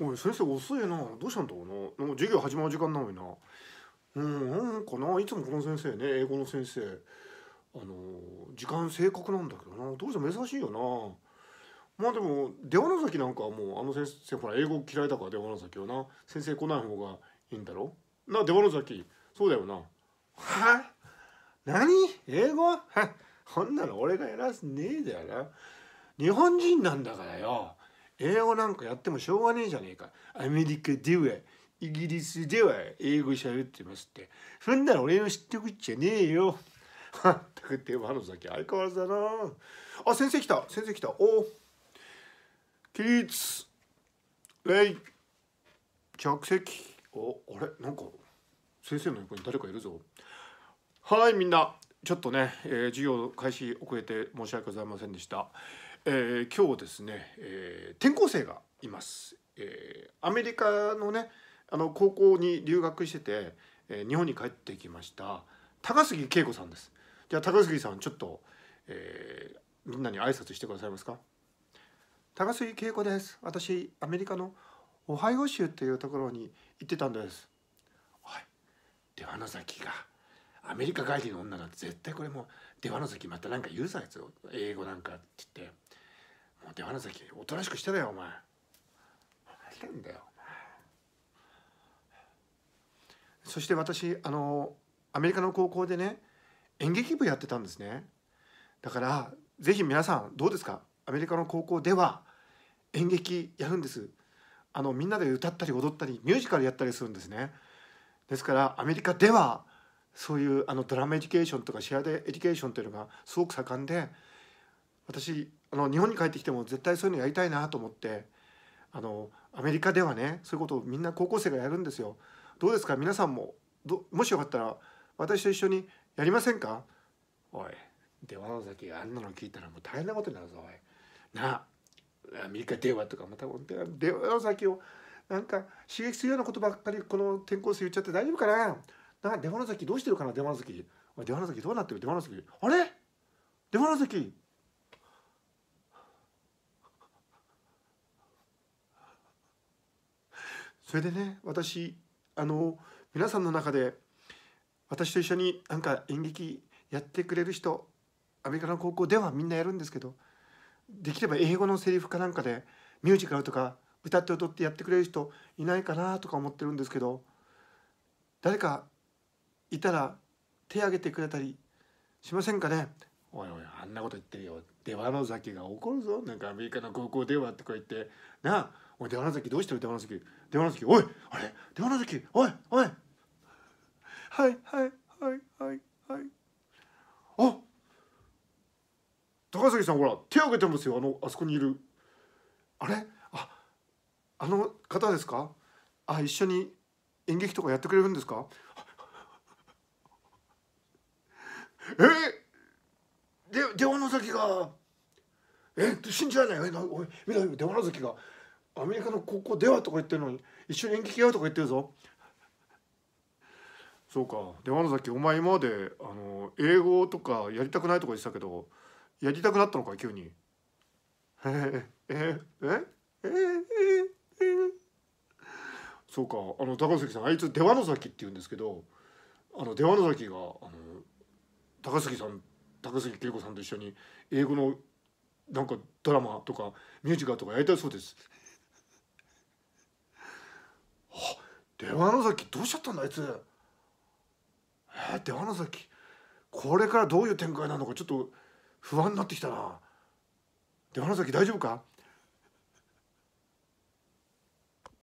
おい先生遅いなどうしたんだろうな授業始まる時間なのになうんなんかないつもこの先生ね英語の先生あの時間正確なんだけどなどうしても珍しいよなまあでも出羽崎なんかはもうあの先生ほら英語嫌いだから出羽崎はな先生来ない方がいいんだろな出羽崎そうだよなは何英語は そんなの俺がやらすねえだよな日本人なんだからよ英語なんかやってもしょうがねえじゃねえかアメリカではイギリスでは英語喋ってますってそんなの俺の知ってくっちゃねえよまったく手間の先相変わらずだなあ先生来た先生来たお起立礼着席おあれなんか先生の横に誰かいるぞはいみんなちょっとね、えー、授業開始遅れて申し訳ございませんでした。えー、今日ですね、えー、転校生がいます。えアメリカのねあの高校に留学してて、え日本に帰ってきました高杉恵子さんです。じゃあ高杉さんちょっと、えみんなに挨拶してくださいますか。高杉恵子です。私アメリカのオハイオ州っていうところに行ってたんです。はい、では野崎が。アメリカ帰りの女が絶対これもう出羽の先またなんか言うさやつを英語なんかって言って「もう出羽の先おとなしくしてだよお前」なんだよそして私あのアメリカの高校でね演劇部やってたんですねだから是非皆さんどうですかアメリカの高校では演劇やるんですあのみんなで歌ったり踊ったりミュージカルやったりするんですねですからアメリカではそういうあのドラムエデュケーションとかシェアでエデュケーションっていうのがすごく盛んで私あの日本に帰ってきても絶対そういうのやりたいなと思ってあのアメリカではねそういうことをみんな高校生がやるんですよ。どうですか皆さんももしよかったら私と一緒にやりませんかおい電話の先あんなの聞いたらもう大変なことになるぞおい。なあアメリカ電話とかまた電話の先をなんか刺激するようなことばっかりこの転校生言っちゃって大丈夫かなな出花咲どうしてるかな出花咲出花咲どうなってる出花咲あれ出花咲それでね私あの皆さんの中で私と一緒になんか演劇やってくれる人アメリカの高校ではみんなやるんですけどできれば英語のセリフかなんかでミュージカルとか歌って踊ってやってくれる人いないかなとか思ってるんですけど誰かいたら手挙げてくれたりしませんかねおいおいあんなこと言ってるよ出羽の崎が怒るぞなんかアメリカの高校電話とか言ってなあおい出羽の崎どうしてる出羽の崎出羽の崎おいあれ出羽の崎おいおいはいはいはいはいはいあ高崎さんほら手を挙げてますよあのあそこにいるあれああの方ですかあ一緒に演劇とかやってくれるんですかえで出羽の関がえ信じられないえおい見ろ出羽の関がアメリカの高校出羽とか言ってるのに一緒に演劇やとか言ってるぞそうか出羽の関お前今まであの英語とかやりたくないとか言ってたけどやりたくなったのか急にえー、えー、えー、ええええそうかあの高崎さんあいつ出羽の関って言うんですけどあの出羽の関があの高杉さん高杉恵子さんと一緒に英語のなんかドラマとかミュージカルとかやりたいそうです。あ出羽の崎どうしちゃったんだあいつ。えー、出羽の崎これからどういう展開なのかちょっと不安になってきたな。出羽の崎大丈夫か